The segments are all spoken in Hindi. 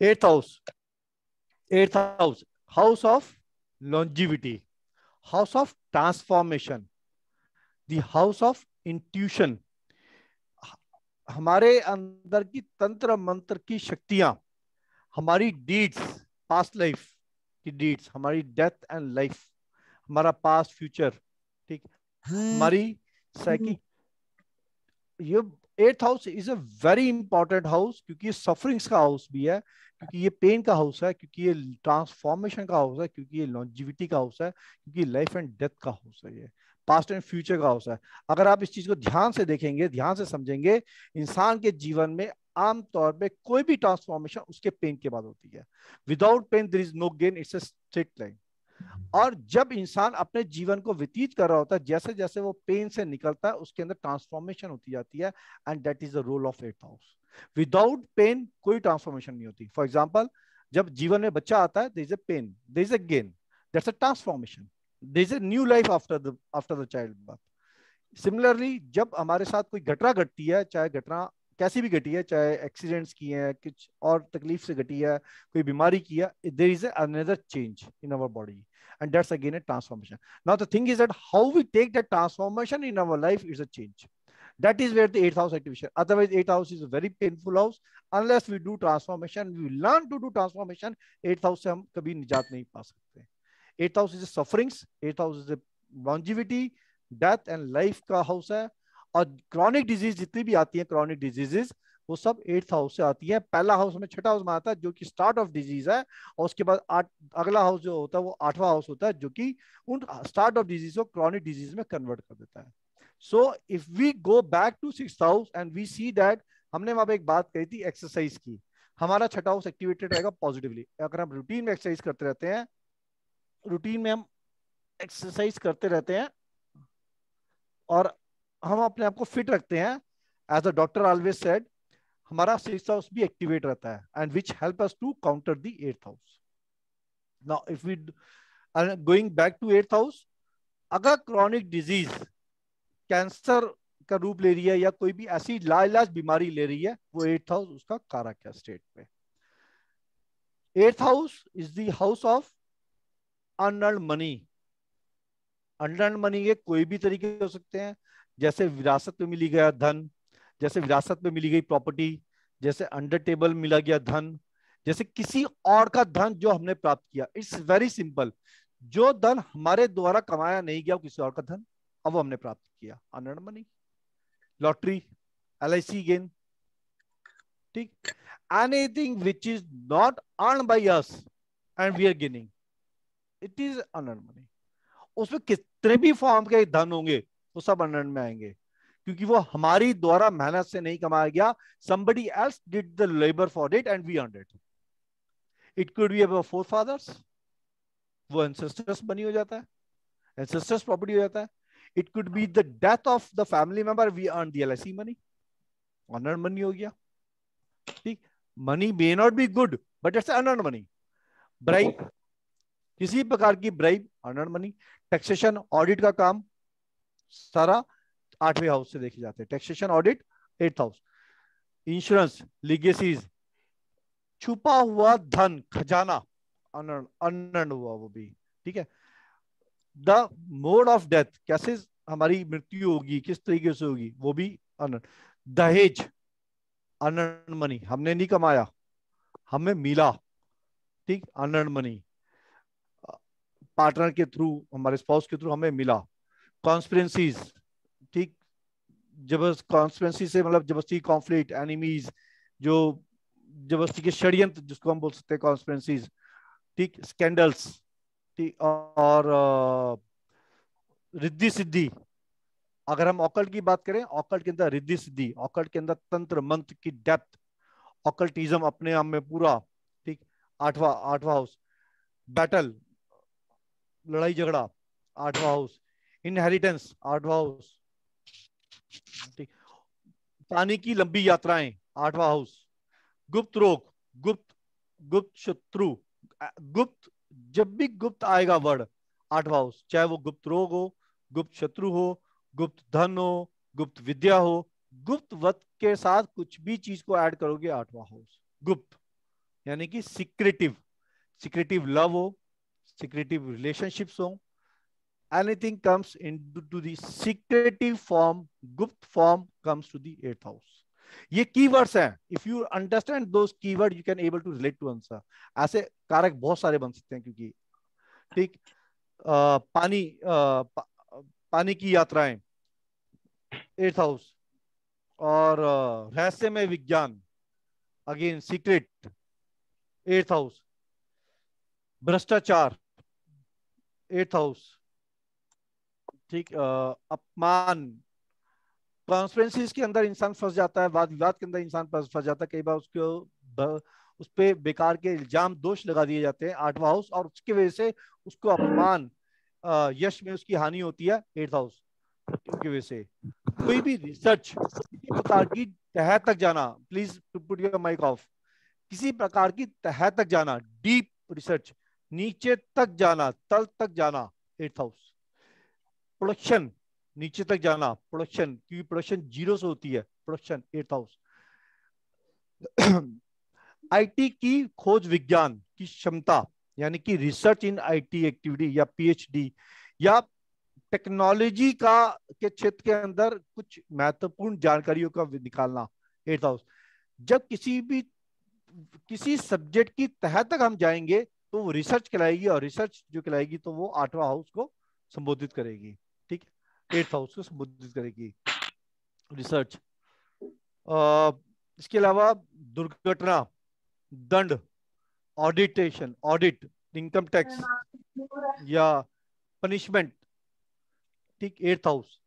eighth house eighth house house of longevity house of transformation the house of intuition हमारे अंदर की तंत्र मंत्र की शक्तियां हमारी डीड्स पास्ट लाइफ की डीड्स हमारी डेथ एंड लाइफ हमारा पास्ट फ्यूचर ठीक हमारी साइकिक ये eighth house is a very important house क्योंकि ये सफरिंग्स का हाउस भी है क्योंकि ये पेन का हाउस है क्योंकि ये ट्रांसफॉर्मेशन का हाउस है क्योंकि ये लॉन्जिविटी का हाउस है क्योंकि लाइफ एंड डेथ का हाउस है ये पास्ट एंड फ्यूचर का हाउस है अगर आप इस चीज को ध्यान से देखेंगे ध्यान से समझेंगे इंसान के जीवन में आमतौर पे कोई भी ट्रांसफॉर्मेशन उसके पेन के बाद होती है without pain there is no gain it's straight line और जब इंसान अपने जीवन को व्यतीत कर रहा होता है जैसे जैसे वो पेन से निकलता है उसके अंदर ट्रांसफॉर्मेशन होती जाती है and that is the role of eighth house without pain कोई ट्रांसफॉर्मेशन नहीं होती फॉर एग्जाम्पल जब जीवन में बच्चा आता है is a pain they is a gain that's a transformation they is a new life after the after the child birth similarly जब हमारे साथ कोई घटना घटती है चाहे घटना कैसी भी घटी है चाहे एक्सीडेंट्स किए हैं कुछ और तकलीफ से घटी है कोई बीमारी किया there is another change in our body and that's again a transformation now the thing is that how we take that transformation in our life is a change that is where the eighth house activation otherwise eighth house is a very painful house unless we do transformation we learn to do transformation eighth house से हम कभी निजात नहीं पा सकते eighth house is a sufferings eight house is a longevity death and life का हाउस है और क्रॉनिक डिजीज जितनी भी आती है क्रॉनिक डिजीजेज वो सब एट्थ हाउस से आती है पहला हाउस में छठा हाउस में आता है जो कि स्टार्ट ऑफ डिजीज है और उसके बाद अगला हाउस जो होता है वो आठवां हाउस होता है जो कि उन स्टार्ट ऑफ डिजीज को क्रॉनिक डिजीज में कन्वर्ट कर देता है so if we go back to six house and we see that हमने वहां पर एक बात कही थी एक्सरसाइज की हमारा छठा हाउस एक्टिवेटेड रहेगा पॉजिटिवली अगर हम रूटीन में एक्सरसाइज करते रहते हैं रूटीन में हम एक्सरसाइज करते रहते हैं और हम अपने आप को फिट रखते हैं as a doctor always said हमारा सिक्स हाउस भी एक्टिवेट रहता है and which help us to counter the eighth house now if we going back to eighth house अगर क्रॉनिक डिजीज कैंसर का रूप ले रही है या कोई भी ऐसी लाइलाज बीमारी ले रही है वो एट हाउस उसका कारक है स्टेट में eighth house is the house of unearned money unearned money ये कोई भी तरीके हो सकते हैं जैसे विरासत में मिली गया धन जैसे विरासत में मिली गई प्रॉपर्टी जैसे अंडर टेबल मिला गया धन जैसे किसी और का धन जो हमने प्राप्त किया इट्स वेरी सिंपल जो धन हमारे द्वारा कमाया नहीं गया किसी और का धन अब हमने प्राप्त किया unearned money lottery L I C gain ठीक anything which is not earn by us and we are gaining it is unearned money उसमें कितने भी फॉर्म के धन होंगे वो सब अंडर में आएंगे क्योंकि वो हमारी द्वारा मेहनत से नहीं कमाया गया somebody else did the labor for it and we earned it it could be our forefathers वो ancestors बनी हो जाता है ancestors property हो जाता है it could be the death of the family member we earned the LIC money unearned money हो गया ठीक money may not be good but it's unearned money bribe किसी प्रकार की bribe earned money taxation audit का काम सारा आठवें हाउस से देखे जाते हैं taxation audit eighth house insurance legacies छुपा हुआ धन खजाना अनर्न हुआ वो भी ठीक है द मोड ऑफ डेथ कैसे हमारी मृत्यु होगी किस तरीके से होगी वो भी अनर्न दहेज अनर्न मनी हमने नहीं कमाया हमें मिला ठीक अनर्न मनी पार्टनर के थ्रू हमारे स्पाउस के थ्रू हमें मिला कॉन्स्परेंसीज ठीक जबरदस्त कॉन्स्परेंसी से मतलब जबरस्ती कॉन्फ्लिक्ट एनिमीज जो जबरस्ती के षडयंत्र जिसको हम बोल सकते हैं कॉन्स्परेंसीज ठीक स्कैंडल्स ठीक और रिद्धि सिद्धि अगर हम ऑकल्ट की बात करें ऑकल्ट के अंदर रिद्धि सिद्धि ऑकल्ट के अंदर तंत्र मंत्र की डेप्थ ऑकल्टिज्म अपने आप में पूरा ठीक आठवा आठवा हाउस बैटल लड़ाई झगड़ा आठवा हाउस इनहेरिटेंस आठवा हाउस पानी की लंबी यात्राएं आठवा हाउस गुप्त रोग गुप्त गुप्त शत्रु गुप्त जब भी गुप्त आएगा वर्ड आठवा हाउस चाहे वो गुप्त रोग हो गुप्त शत्रु हो गुप्त धन हो गुप्त विद्या हो गुप्त वत के साथ कुछ भी चीज को ऐड करोगे आठवा हाउस गुप्त यानी कि सिक्रेटिव सिक्रेटिव लव हो सिक्रेटिव रिलेशनशिप्स हो anything comes into the secretive form गुप्त form comes to the eighth house ये कीवर्ड्स हैं if you understand those keyword you can able to relate to answer ऐसे कारक बहुत सारे बन सकते हैं क्योंकि ठीक पानी आ, पानी की यात्राएं एट्थ हाउस और रहस्य में विज्ञान अगेन सीक्रेट एर्थ हाउस भ्रष्टाचार एट्थ हाउस ठीक अपमान कॉन्स्पेंसीज के अंदर इंसान फंस जाता है वाद विवाद के अंदर इंसान फंस जाता है कई बार उसको उस पर बेकार के इल्जाम दोष लगा दिए जाते हैं आठवा हाउस और उसकी वजह से उसको अपमान यश में उसकी हानि होती है एट्थ हाउस की वजह से कोई भी रिसर्च किसी प्रकार की तह तक जाना please put your mic off किसी प्रकार की तह तक जाना डीप रिसर्च नीचे तक जाना तल तक जाना एट्थ हाउस प्रोडक्शन नीचे तक जाना प्रोडक्शन क्योंकि प्रोडक्शन जीरो से होती है प्रोडक्शन एट हाउस आईटी की खोज विज्ञान की क्षमता यानी कि रिसर्च इन आईटी एक्टिविटी या पीएचडी या टेक्नोलॉजी का के क्षेत्र के अंदर कुछ महत्वपूर्ण जानकारियों का निकालना एट हाउस जब किसी भी किसी सब्जेक्ट की तह तक हम जाएंगे तो वो रिसर्च कराएगी और रिसर्च जो कराएगी तो वो आठवा हाउस को संबोधित करेगी एट्थ हाउस को संबोधित करेगी रिसर्च इसके अलावा दुर्घटना दंड ऑडिटेशन ऑडिट इनकम टैक्स या पनिशमेंट ठीक एट्थ हाउस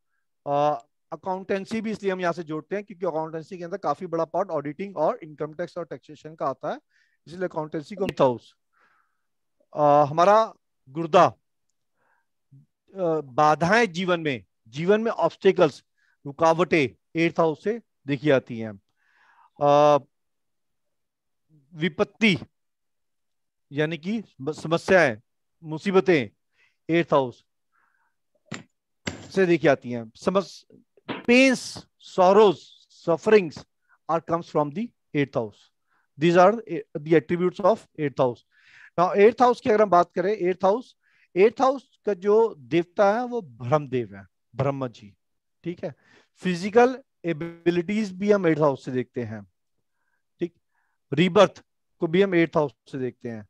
अकाउंटेंसी भी इसलिए हम यहाँ से जोड़ते हैं क्योंकि अकाउंटेंसी के अंदर काफी बड़ा पार्ट ऑडिटिंग और इनकम टैक्स और टैक्सेशन का आता है इसलिए अकाउंटेंसी को हाउस हमारा गुर्दा बाधाएं जीवन में जीवन में ऑब्स्टेकल्स रुकावटें एट्थ हाउस से देखी जाती हैं विपत्ति यानी कि समस्याएं मुसीबतें एट्थ हाउस से देखी जाती हैं समस्या pains sorrows sufferings are comes from the eighth house these are the attribute of eighth house now eighth house की अगर हम बात करें एट्थ हाउस एट्थ हाउस का जो देवता है वो ब्रह्मदेव है ब्रह्म जी ठीक है फिजिकल एबिलिटीज भी हम एट हाउस से देखते हैं ठीक रीबर्थ को भी हम एट हाउस से देखते हैं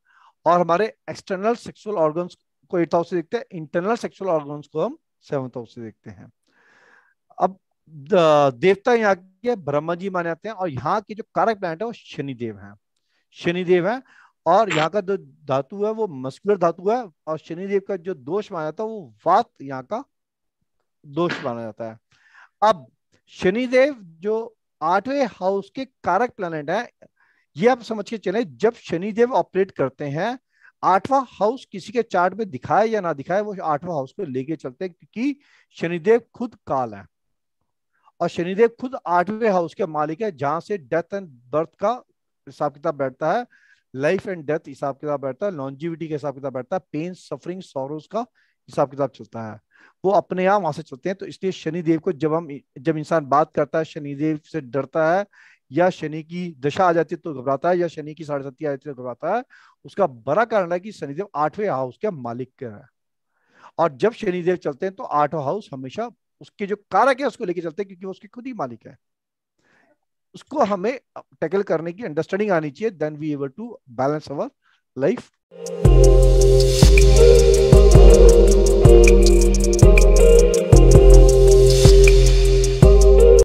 और हमारे एक्सटर्नल सेक्सुअल ऑर्गन्स को एट हाउस से देखते हैं इंटरनल सेक्सुअल ऑर्गन्स को हम सेवंथ हाउस से देखते हैं अब देवता यहाँ के ब्रह्मा जी माने जाते हैं और यहाँ के जो कारक प्लांट है वो शनिदेव है शनिदेव है और यहाँ का जो धातु है वो मस्कुलर धातु है और शनिदेव का जो दोष माना जाता है वो वात यहाँ का दोष माना जाता है अब शनिदेव जो आठवें हाउस के कारक प्लेनेट है ये आप समझ के चले जब शनिदेव ऑपरेट करते हैं आठवां हाउस किसी के चार्ट में दिखाए या ना दिखाए वो आठवां हाउस पे लेके चलते हैं क्योंकि शनिदेव खुद काल है और शनिदेव खुद आठवें हाउस के मालिक है जहां से डेथ एंड बर्थ का हिसाब किताब बैठता है लाइफ एंड डेथ हिसाब किताब बैठता है लॉन्जिविटी के हिसाब किताब बैठता है पेन सफरिंग सोरोज का हिसाब किताब चलता है वो अपने आप वहां से चलते हैं तो इसलिए शनि देव को जब हम जब इंसान बात करता है शनि देव से डरता है या शनि की दशा आ जाती है तो घबराता है या शनि की साढ़े सती आ जाती है तो घबराता है उसका बड़ा कारण है कि शनिदेव आठवें हाउस के मालिक के हैं और जब शनिदेव चलते हैं तो आठवा हाउस हमेशा उसके जो कारक है उसको लेके चलते हैं क्योंकि वो उसके खुद ही मालिक है उसको हमें टैकल करने की अंडरस्टैंडिंग आनी चाहिए then we able to balance our life